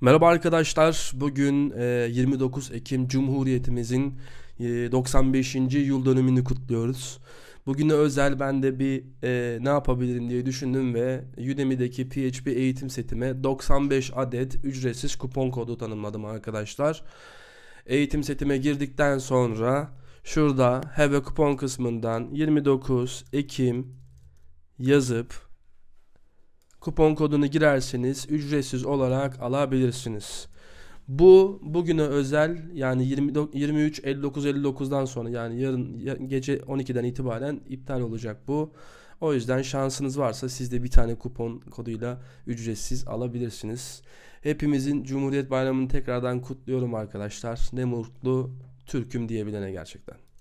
Merhaba arkadaşlar. Bugün 29 e, Ekim Cumhuriyetimizin 95. E, yıl dönümünü kutluyoruz. Bugüne özel ben de bir e, ne yapabilirim diye düşündüm ve Udemy'deki PHP eğitim setime 95 adet ücretsiz kupon kodu tanımladım arkadaşlar. Eğitim setime girdikten sonra şurada Have a Kupon kısmından 29 Ekim yazıp Kupon kodunu girerseniz ücretsiz olarak alabilirsiniz. Bu bugüne özel yani 23 59 59'dan sonra yani yarın gece 12'den itibaren iptal olacak bu. O yüzden şansınız varsa siz de bir tane kupon koduyla ücretsiz alabilirsiniz. Hepimizin Cumhuriyet Bayramı'nı tekrardan kutluyorum arkadaşlar. Ne mutlu Türk'üm diyebilene gerçekten.